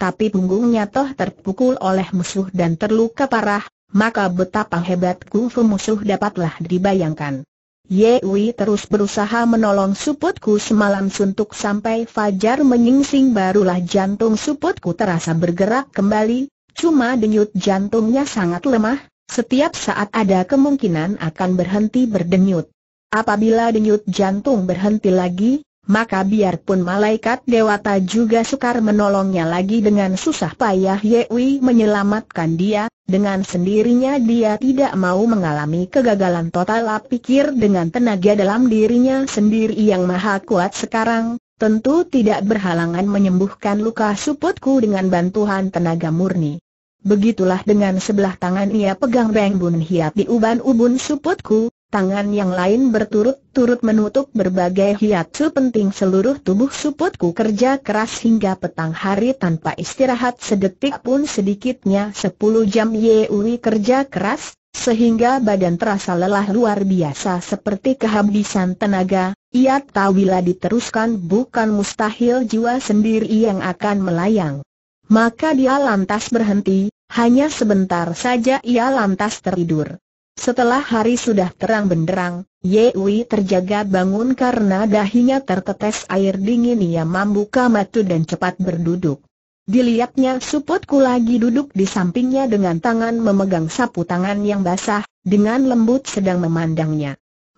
tapi punggungnya toh terpukul oleh musuh dan terluka parah, maka betapa hebat kungfu musuh dapatlah dibayangkan. Yewi terus berusaha menolong suputku semalam suntuk sampai fajar menyingsing barulah jantung suputku terasa bergerak kembali, cuma denyut jantungnya sangat lemah, setiap saat ada kemungkinan akan berhenti berdenyut. Apabila denyut jantung berhenti lagi, maka biarpun malaikat dewata juga sukar menolongnya lagi dengan susah payah Yewi menyelamatkan dia, dengan sendirinya dia tidak mau mengalami kegagalan total pikir dengan tenaga dalam dirinya sendiri yang maha kuat sekarang, tentu tidak berhalangan menyembuhkan luka suputku dengan bantuan tenaga murni. Begitulah dengan sebelah tangan ia pegang Beng Bun Hiat di uban-ubun suputku, tangan yang lain berturut-turut menutup berbagai hiat penting seluruh tubuh suputku kerja keras hingga petang hari tanpa istirahat sedetik pun sedikitnya 10 jam Yewi kerja keras, sehingga badan terasa lelah luar biasa seperti kehabisan tenaga, ia tahu bila diteruskan bukan mustahil jiwa sendiri yang akan melayang. Maka dia lantas berhenti, hanya sebentar saja ia lantas tertidur. Setelah hari sudah terang benderang, Yewi terjaga bangun karena dahinya tertetes air dingin ia membuka mata dan cepat berduduk. Dilihatnya suputku lagi duduk di sampingnya dengan tangan memegang sapu tangan yang basah, dengan lembut sedang memandangnya.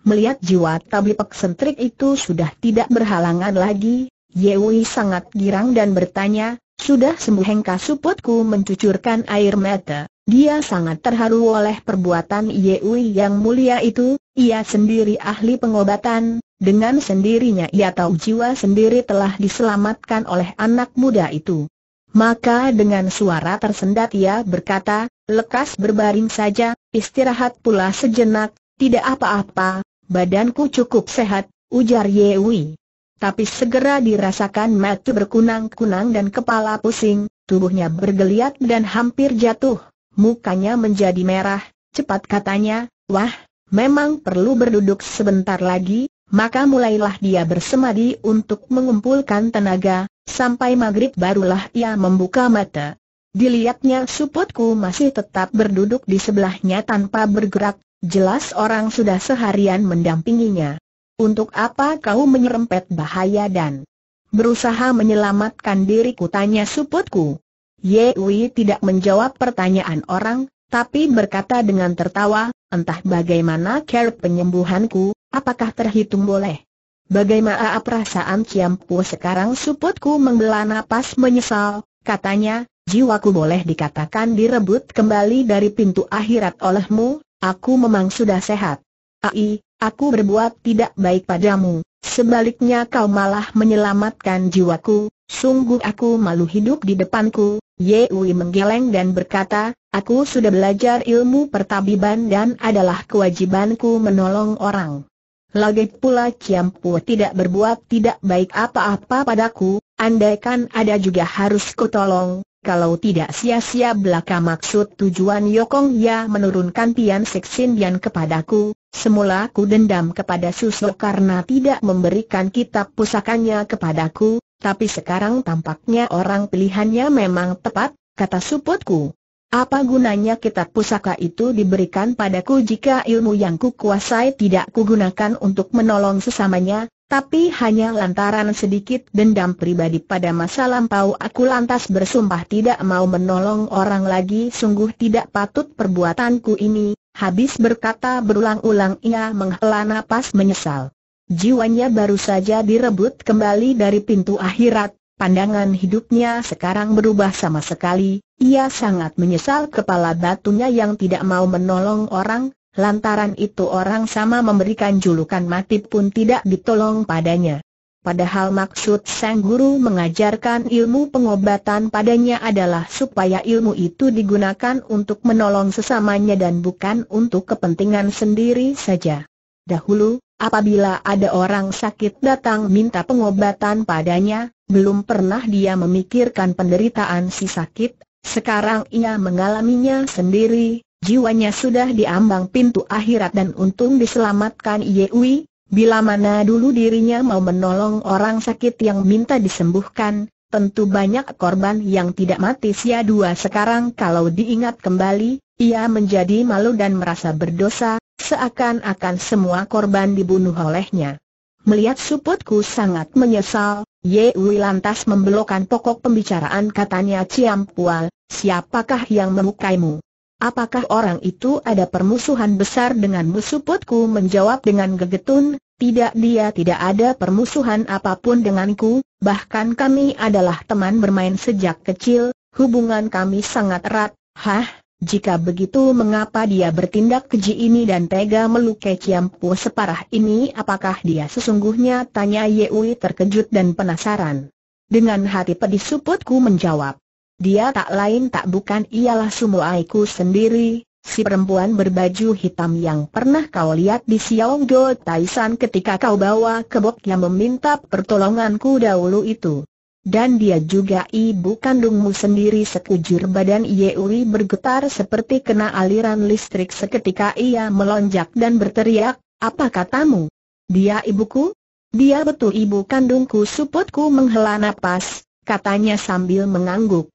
Melihat jiwa tabi sentrik itu sudah tidak berhalangan lagi, Yewi sangat girang dan bertanya, sudah sembuh Hengka Suputku mencucurkan air mata. Dia sangat terharu oleh perbuatan Yewi yang mulia itu, ia sendiri ahli pengobatan, dengan sendirinya ia tahu jiwa sendiri telah diselamatkan oleh anak muda itu. Maka dengan suara tersendat ia berkata, lekas berbaring saja, istirahat pula sejenak, tidak apa-apa, badanku cukup sehat, ujar Yewi tapi segera dirasakan mata berkunang-kunang dan kepala pusing, tubuhnya bergeliat dan hampir jatuh, mukanya menjadi merah, cepat katanya, wah, memang perlu berduduk sebentar lagi, maka mulailah dia bersemadi untuk mengumpulkan tenaga, sampai maghrib barulah ia membuka mata. Dilihatnya suputku masih tetap berduduk di sebelahnya tanpa bergerak, jelas orang sudah seharian mendampinginya. Untuk apa kau menyerempet bahaya dan berusaha menyelamatkan diriku tanya suputku. Wei tidak menjawab pertanyaan orang, tapi berkata dengan tertawa, entah bagaimana care penyembuhanku, apakah terhitung boleh? Bagaimana perasaan Ciampu sekarang suputku menggela napas menyesal, katanya, jiwaku boleh dikatakan direbut kembali dari pintu akhirat olehmu, aku memang sudah sehat. Ai, Aku berbuat tidak baik padamu, sebaliknya kau malah menyelamatkan jiwaku, sungguh aku malu hidup di depanku. Ye Wei menggeleng dan berkata, aku sudah belajar ilmu pertabiban dan adalah kewajibanku menolong orang. Lagi pula Ciampu tidak berbuat tidak baik apa-apa padaku, andaikan ada juga harus kutolong, kalau tidak sia-sia belaka maksud tujuan Yokong Ya menurunkan Tian Seksin Bian kepadaku, Semula ku dendam kepada Suso karena tidak memberikan kitab pusakanya kepadaku, tapi sekarang tampaknya orang pilihannya memang tepat, kata suputku. Apa gunanya kitab pusaka itu diberikan padaku jika ilmu yang ku kuasai tidak kugunakan untuk menolong sesamanya, tapi hanya lantaran sedikit dendam pribadi pada masa lampau aku lantas bersumpah tidak mau menolong orang lagi sungguh tidak patut perbuatanku ini, Habis berkata berulang-ulang ia menghela napas menyesal. Jiwanya baru saja direbut kembali dari pintu akhirat, pandangan hidupnya sekarang berubah sama sekali, ia sangat menyesal kepala batunya yang tidak mau menolong orang, lantaran itu orang sama memberikan julukan mati pun tidak ditolong padanya. Padahal maksud sang guru mengajarkan ilmu pengobatan padanya adalah supaya ilmu itu digunakan untuk menolong sesamanya dan bukan untuk kepentingan sendiri saja. Dahulu, apabila ada orang sakit datang minta pengobatan padanya, belum pernah dia memikirkan penderitaan si sakit, sekarang ia mengalaminya sendiri, jiwanya sudah diambang pintu akhirat dan untung diselamatkan Yewi, Bila mana dulu dirinya mau menolong orang sakit yang minta disembuhkan, tentu banyak korban yang tidak mati sia dua sekarang kalau diingat kembali, ia menjadi malu dan merasa berdosa, seakan-akan semua korban dibunuh olehnya. Melihat suputku sangat menyesal, Ye Yewi lantas membelokkan pokok pembicaraan katanya Ciampual, siapakah yang memukaimu? Apakah orang itu ada permusuhan besar denganmu? Suputku menjawab dengan gegetun, tidak dia tidak ada permusuhan apapun denganku, bahkan kami adalah teman bermain sejak kecil, hubungan kami sangat erat, hah? Jika begitu mengapa dia bertindak keji ini dan tega melukai Ciampu separah ini apakah dia sesungguhnya? Tanya Yewi terkejut dan penasaran. Dengan hati pedih suputku menjawab. Dia tak lain tak bukan ialah Sumuaiku sendiri, si perempuan berbaju hitam yang pernah kau lihat di Xiao Go ketika kau bawa kebok yang meminta pertolonganku dahulu itu. Dan dia juga ibu kandungmu sendiri sekujur badan Yeuri bergetar seperti kena aliran listrik seketika ia melonjak dan berteriak, apa katamu? Dia ibuku? Dia betul ibu kandungku suputku menghela napas, katanya sambil mengangguk.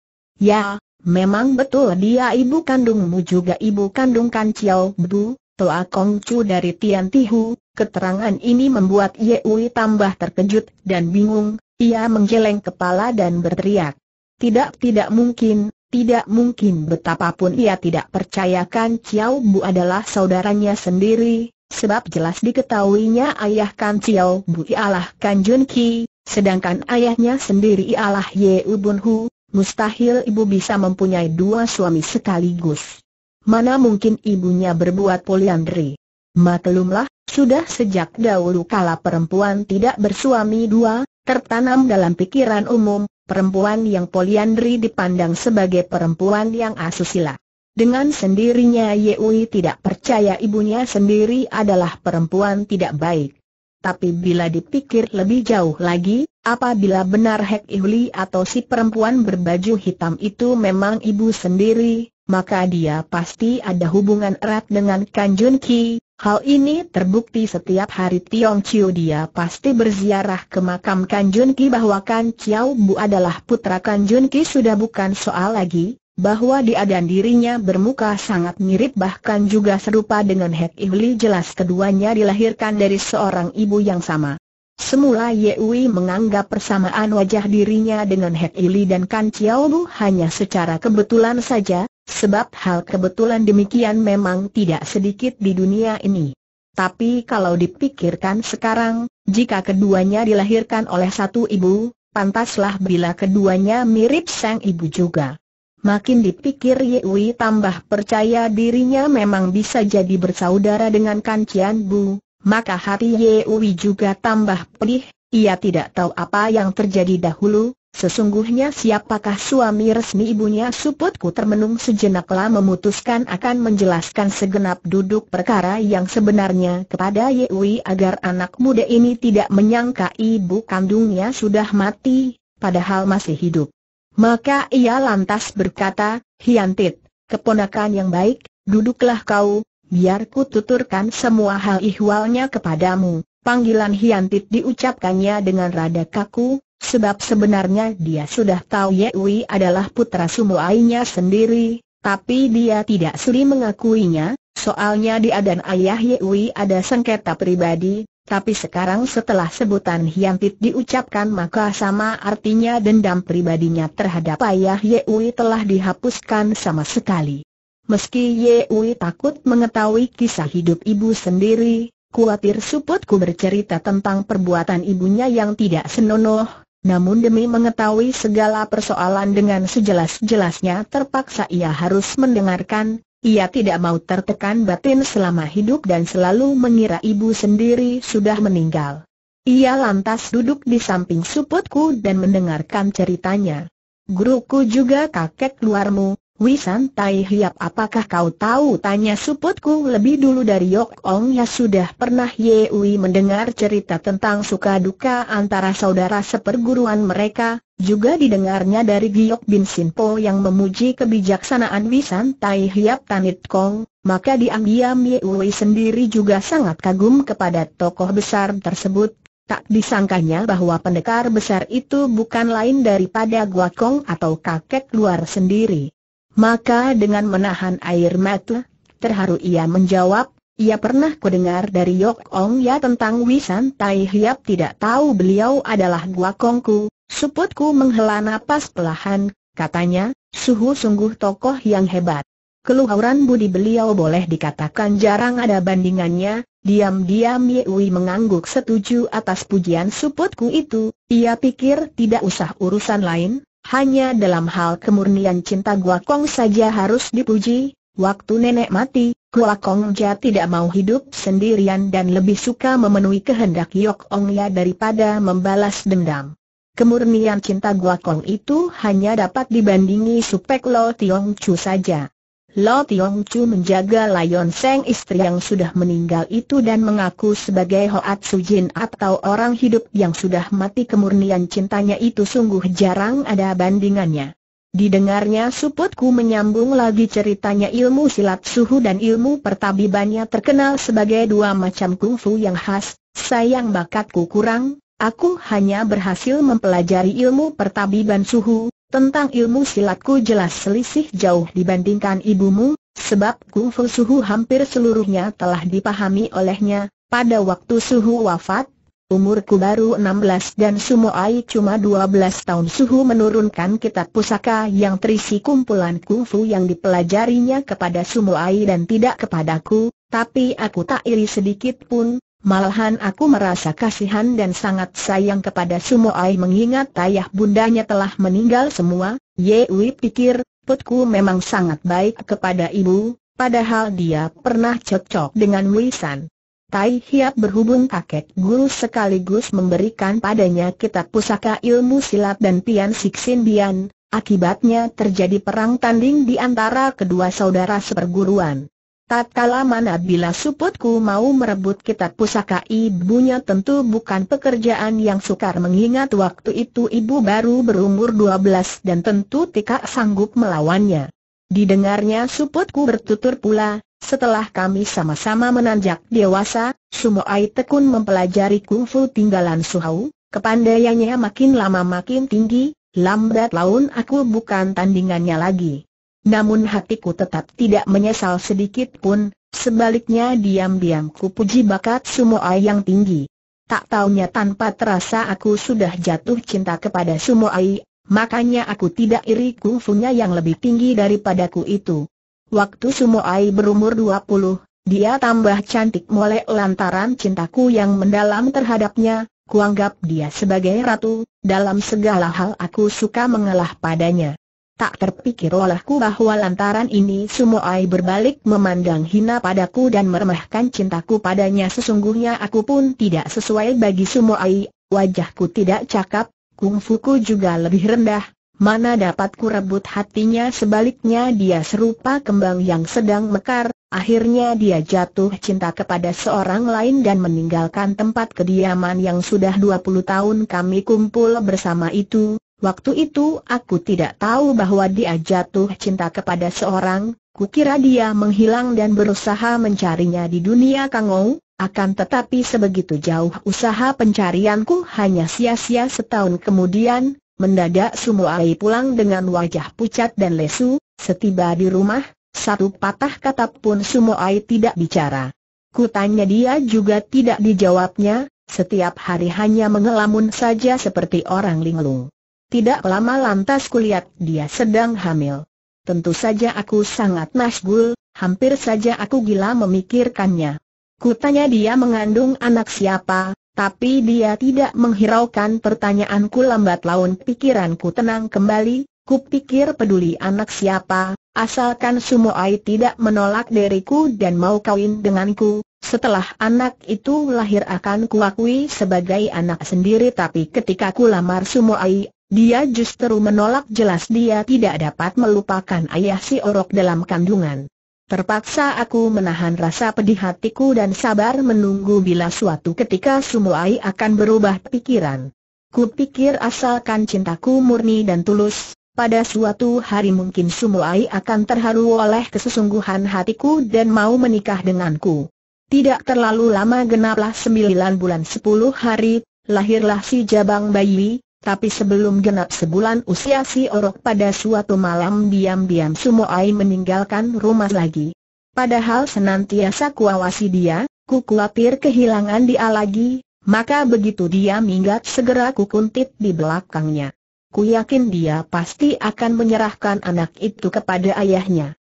Ya, memang betul dia ibu kandungmu juga ibu kandung Kan Chiao Bu, Toa Kong Chu dari Tian Tihu, keterangan ini membuat Ye Wei tambah terkejut dan bingung, ia menggeleng kepala dan berteriak. Tidak tidak mungkin, tidak mungkin betapapun ia tidak percayakan Chiao Bu adalah saudaranya sendiri, sebab jelas diketahuinya ayah Kan Chiao Bu ialah Kan Jun Ki, sedangkan ayahnya sendiri ialah Ye Ubun Hu, mustahil ibu bisa mempunyai dua suami sekaligus. Mana mungkin ibunya berbuat poliandri. Maklumlah, sudah sejak dahulu kala perempuan tidak bersuami dua, tertanam dalam pikiran umum, perempuan yang poliandri dipandang sebagai perempuan yang asusila. Dengan sendirinya Yui tidak percaya ibunya sendiri adalah perempuan tidak baik tapi bila dipikir lebih jauh lagi, apabila benar Hek Ihli atau si perempuan berbaju hitam itu memang ibu sendiri, maka dia pasti ada hubungan erat dengan Kanjun Ki. Hal ini terbukti setiap hari Tiong Chiu dia pasti berziarah ke makam Kanjun Ki bahwa Kan Chiao Bu adalah putra Kanjun Ki sudah bukan soal lagi, bahwa dia dan dirinya bermuka sangat mirip bahkan juga serupa dengan Hek Ihli jelas keduanya dilahirkan dari seorang ibu yang sama. Semula Yewi menganggap persamaan wajah dirinya dengan Hek Ili dan Kan Chiao Bu hanya secara kebetulan saja, sebab hal kebetulan demikian memang tidak sedikit di dunia ini. Tapi kalau dipikirkan sekarang, jika keduanya dilahirkan oleh satu ibu, pantaslah bila keduanya mirip sang ibu juga. Makin dipikir Yewi tambah percaya dirinya memang bisa jadi bersaudara dengan Kan Cian Bu, maka hati Yewi juga tambah pedih, ia tidak tahu apa yang terjadi dahulu, sesungguhnya siapakah suami resmi ibunya suputku termenung sejenaklah memutuskan akan menjelaskan segenap duduk perkara yang sebenarnya kepada Yewi agar anak muda ini tidak menyangka ibu kandungnya sudah mati, padahal masih hidup. Maka ia lantas berkata, Hiantit, keponakan yang baik, duduklah kau, biar ku tuturkan semua hal ihwalnya kepadamu. Panggilan Hiantit diucapkannya dengan rada kaku, sebab sebenarnya dia sudah tahu Yewi adalah putra sumuainya sendiri, tapi dia tidak sudi mengakuinya, soalnya dia dan ayah Yewi ada sengketa pribadi, tapi sekarang setelah sebutan Hiantit diucapkan maka sama artinya dendam pribadinya terhadap ayah Yeui telah dihapuskan sama sekali. Meski Yeui takut mengetahui kisah hidup ibu sendiri, kuatir suputku bercerita tentang perbuatan ibunya yang tidak senonoh, namun demi mengetahui segala persoalan dengan sejelas-jelasnya terpaksa ia harus mendengarkan, ia tidak mau tertekan batin selama hidup dan selalu mengira ibu sendiri sudah meninggal. Ia lantas duduk di samping suputku dan mendengarkan ceritanya. Guruku juga kakek luarmu, Wisan Wisantai Hiap apakah kau tahu tanya suputku lebih dulu dari Yok Ong ya sudah pernah Yewi mendengar cerita tentang suka duka antara saudara seperguruan mereka, juga didengarnya dari Giok Bin Sinpo yang memuji kebijaksanaan Wisan Tai Hiap Tanit Kong, maka diam-diam Ye Wei sendiri juga sangat kagum kepada tokoh besar tersebut. Tak disangkanya bahwa pendekar besar itu bukan lain daripada Gua Kong atau kakek luar sendiri. Maka dengan menahan air mata, terharu ia menjawab, ia pernah kudengar dari Yok Ong ya tentang Wisan Tai Hiap tidak tahu beliau adalah Gua Kongku, Suputku menghela nafas pelahan, katanya, suhu sungguh tokoh yang hebat. Keluhuran budi beliau boleh dikatakan jarang ada bandingannya, diam-diam Yewi mengangguk setuju atas pujian suputku itu, ia pikir tidak usah urusan lain, hanya dalam hal kemurnian cinta Kong saja harus dipuji, waktu nenek mati, Kong Ja tidak mau hidup sendirian dan lebih suka memenuhi kehendak Yok Ong Ya daripada membalas dendam. Kemurnian cinta gua kong itu hanya dapat dibandingi Supek Lo Tiong Chu saja. Lo Tiong Chu menjaga Lion Seng istri yang sudah meninggal itu dan mengaku sebagai Hoat Sujin atau orang hidup yang sudah mati kemurnian cintanya itu sungguh jarang ada bandingannya. Didengarnya Suputku menyambung lagi ceritanya ilmu silat suhu dan ilmu pertabibannya terkenal sebagai dua macam kungfu yang khas, sayang bakatku kurang, Aku hanya berhasil mempelajari ilmu pertabiban suhu, tentang ilmu silatku jelas selisih jauh dibandingkan ibumu, sebab kungfu suhu hampir seluruhnya telah dipahami olehnya, pada waktu suhu wafat, Umurku baru 16 dan Sumoai cuma 12 tahun suhu menurunkan kitab pusaka yang terisi kumpulan kungfu yang dipelajarinya kepada Sumoai dan tidak kepadaku, tapi aku tak iri sedikit pun, Malahan aku merasa kasihan dan sangat sayang kepada Ai mengingat ayah bundanya telah meninggal semua, Ye Wei pikir, putku memang sangat baik kepada ibu, padahal dia pernah cocok dengan San. Tai Hiap berhubung kakek guru sekaligus memberikan padanya kitab pusaka ilmu silat dan pian siksin bian, akibatnya terjadi perang tanding di antara kedua saudara seperguruan. Tatkala mana bila suputku mau merebut kitab pusaka ibunya tentu bukan pekerjaan yang sukar mengingat waktu itu ibu baru berumur 12 dan tentu tidak sanggup melawannya. Didengarnya suputku bertutur pula, setelah kami sama-sama menanjak dewasa, Sumoai tekun mempelajari kungfu tinggalan Suhau, kepandaiannya makin lama makin tinggi, lambat laun aku bukan tandingannya lagi namun hatiku tetap tidak menyesal sedikit pun, sebaliknya diam-diam ku puji bakat Ai yang tinggi. Tak taunya tanpa terasa aku sudah jatuh cinta kepada Sumo Ai. makanya aku tidak iri kungfunya yang lebih tinggi daripadaku itu. Waktu Sumo Ai berumur dua puluh, dia tambah cantik mulai lantaran cintaku yang mendalam terhadapnya, kuanggap dia sebagai ratu, dalam segala hal aku suka mengalah padanya. Tak terpikir olehku bahwa lantaran ini semua Sumoai berbalik memandang hina padaku dan meremehkan cintaku padanya sesungguhnya aku pun tidak sesuai bagi semua Sumoai, wajahku tidak cakap, kungfuku juga lebih rendah, mana dapat ku rebut hatinya sebaliknya dia serupa kembang yang sedang mekar, akhirnya dia jatuh cinta kepada seorang lain dan meninggalkan tempat kediaman yang sudah 20 tahun kami kumpul bersama itu, Waktu itu aku tidak tahu bahwa dia jatuh cinta kepada seorang, kukira dia menghilang dan berusaha mencarinya di dunia kangou, akan tetapi sebegitu jauh usaha pencarianku hanya sia-sia setahun kemudian, mendadak Sumuai pulang dengan wajah pucat dan lesu, setiba di rumah, satu patah kata pun Sumuai tidak bicara. Kutanya dia juga tidak dijawabnya, setiap hari hanya mengelamun saja seperti orang linglung. Tidak lama lantas kulihat dia sedang hamil. Tentu saja aku sangat masgul, hampir saja aku gila memikirkannya. Kutanya dia mengandung anak siapa, tapi dia tidak menghiraukan pertanyaanku lambat laun pikiranku tenang kembali, kupikir peduli anak siapa, asalkan Sumoai tidak menolak diriku dan mau kawin denganku, setelah anak itu lahir akan kuakui sebagai anak sendiri tapi ketika ku lamar Sumoai, dia justru menolak jelas dia tidak dapat melupakan ayah si Orok dalam kandungan. Terpaksa aku menahan rasa pedih hatiku dan sabar menunggu bila suatu ketika Sumuai akan berubah pikiran. Ku pikir asalkan cintaku murni dan tulus, pada suatu hari mungkin Sumuai akan terharu oleh kesesungguhan hatiku dan mau menikah denganku. Tidak terlalu lama genaplah sembilan bulan sepuluh hari, lahirlah si jabang bayi, tapi sebelum genap sebulan usia si Orok pada suatu malam diam-diam Sumoai meninggalkan rumah lagi. Padahal senantiasa kuawasi dia, ku khawatir kehilangan dia lagi, maka begitu dia minggat segera ku kuntit di belakangnya. Ku yakin dia pasti akan menyerahkan anak itu kepada ayahnya.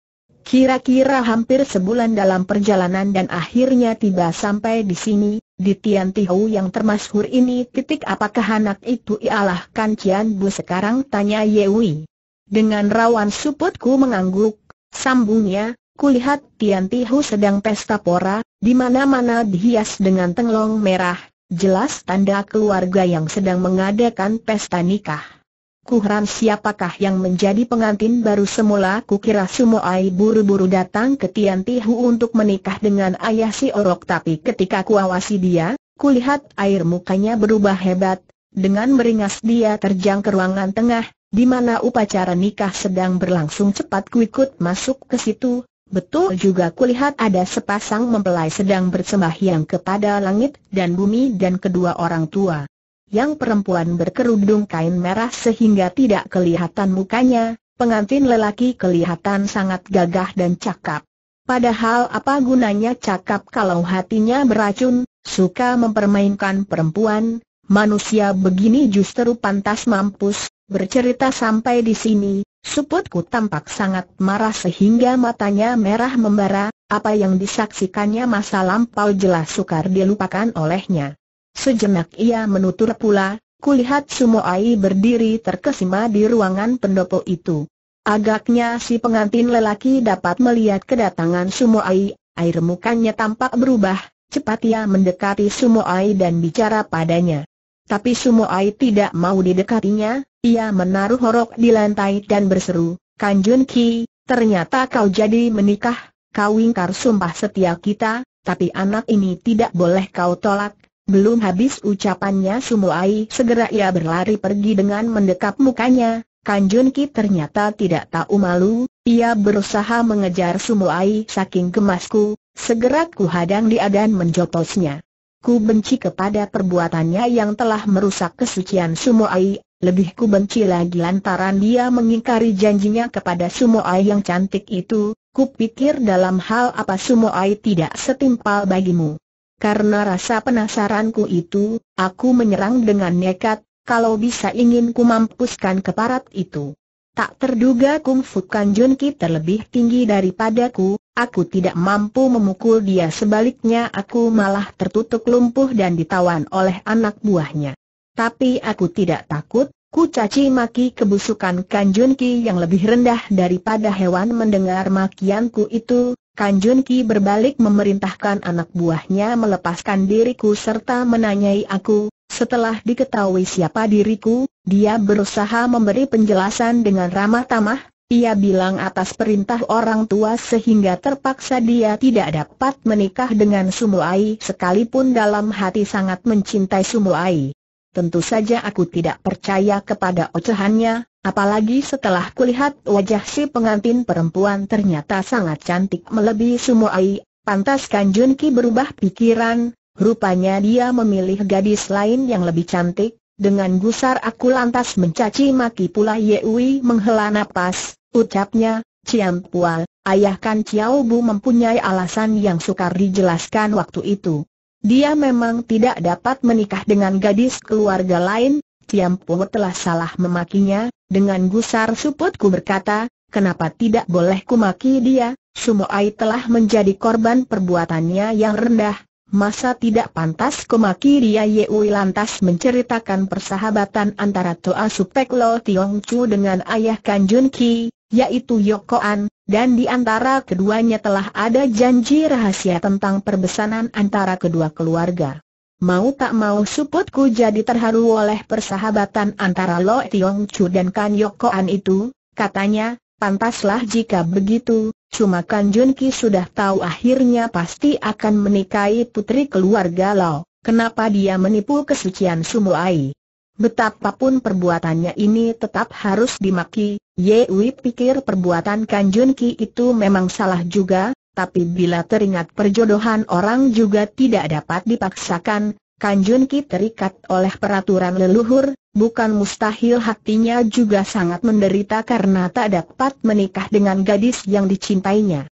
Kira-kira hampir sebulan dalam perjalanan dan akhirnya tiba sampai di sini, di Tian Tihou yang termasyhur ini titik apakah anak itu ialah Kan Cian Bu sekarang tanya Yewi. Dengan rawan suputku mengangguk, sambungnya, kulihat Tian Tihou sedang pesta pora, di mana-mana dihias dengan tenglong merah, jelas tanda keluarga yang sedang mengadakan pesta nikah. Kuhran siapakah yang menjadi pengantin baru semula kukira Sumoai buru-buru datang ke Tian Tihu untuk menikah dengan ayah si Orok tapi ketika kuawasi dia, kulihat air mukanya berubah hebat, dengan meringas dia terjang ke ruangan tengah, di mana upacara nikah sedang berlangsung cepat kuikut masuk ke situ, betul juga kulihat ada sepasang mempelai sedang bersembahyang kepada langit dan bumi dan kedua orang tua. Yang perempuan berkerudung kain merah sehingga tidak kelihatan mukanya, pengantin lelaki kelihatan sangat gagah dan cakap. Padahal apa gunanya cakap kalau hatinya beracun, suka mempermainkan perempuan, manusia begini justru pantas mampus, bercerita sampai di sini, suputku tampak sangat marah sehingga matanya merah membara, apa yang disaksikannya masa lampau jelas sukar dilupakan olehnya. Sejenak ia menutur pula, kulihat Sumoai berdiri terkesima di ruangan pendopo itu. Agaknya si pengantin lelaki dapat melihat kedatangan Sumoai, air mukanya tampak berubah, cepat ia mendekati Sumoai dan bicara padanya. Tapi Sumoai tidak mau didekatinya, ia menaruh horok di lantai dan berseru, Kanjun Ki, ternyata kau jadi menikah, kau ingkar sumpah setia kita, tapi anak ini tidak boleh kau tolak, belum habis ucapannya Sumoai segera ia berlari pergi dengan mendekap mukanya, Kanjun Ki ternyata tidak tahu malu, ia berusaha mengejar Sumoai saking gemasku, segera ku hadang dia dan menjoposnya. Ku benci kepada perbuatannya yang telah merusak kesucian Sumoai, lebih ku benci lagi lantaran dia mengingkari janjinya kepada Sumoai yang cantik itu, ku pikir dalam hal apa Sumoai tidak setimpal bagimu. Karena rasa penasaranku itu, aku menyerang dengan nekat, kalau bisa ingin ku mampuskan keparat itu. Tak terduga Kung Fu Kan terlebih tinggi daripadaku, aku tidak mampu memukul dia sebaliknya aku malah tertutup lumpuh dan ditawan oleh anak buahnya. Tapi aku tidak takut, ku caci maki kebusukan Kan yang lebih rendah daripada hewan mendengar makianku itu, Kanjun Ki berbalik memerintahkan anak buahnya melepaskan diriku serta menanyai aku, setelah diketahui siapa diriku, dia berusaha memberi penjelasan dengan ramah tamah, ia bilang atas perintah orang tua sehingga terpaksa dia tidak dapat menikah dengan Sumuai sekalipun dalam hati sangat mencintai Sumuai. Tentu saja aku tidak percaya kepada ocehannya, Apalagi setelah kulihat wajah si pengantin perempuan ternyata sangat cantik melebihi Sumoai, pantas Kanjun Ki berubah pikiran, rupanya dia memilih gadis lain yang lebih cantik, dengan gusar aku lantas mencaci maki pula Ye Yewi menghela napas, ucapnya, Ciam Pual, ayah Kan Ciao Bu mempunyai alasan yang sukar dijelaskan waktu itu. Dia memang tidak dapat menikah dengan gadis keluarga lain, Tiam Pual telah salah memakinya, dengan gusar suputku berkata, kenapa tidak boleh kumaki dia, Sumoai telah menjadi korban perbuatannya yang rendah, masa tidak pantas kumaki dia Yeui lantas menceritakan persahabatan antara Toa Supek Lo Tiong Chu dengan ayah Kan Jun Ki, yaitu Yokoan, dan di antara keduanya telah ada janji rahasia tentang perbesanan antara kedua keluarga. Mau tak mau suputku jadi terharu oleh persahabatan antara Lo Tiong Chu dan Kan Yokoan itu, katanya, pantaslah jika begitu, cuma Kan Jun Ki sudah tahu akhirnya pasti akan menikahi putri keluarga Lo, kenapa dia menipu kesucian Sumuai. Betapapun perbuatannya ini tetap harus dimaki, Ye Yewi pikir perbuatan Kan Jun Ki itu memang salah juga, tapi bila teringat perjodohan orang juga tidak dapat dipaksakan, Kanjun Ki terikat oleh peraturan leluhur, bukan mustahil hatinya juga sangat menderita karena tak dapat menikah dengan gadis yang dicintainya.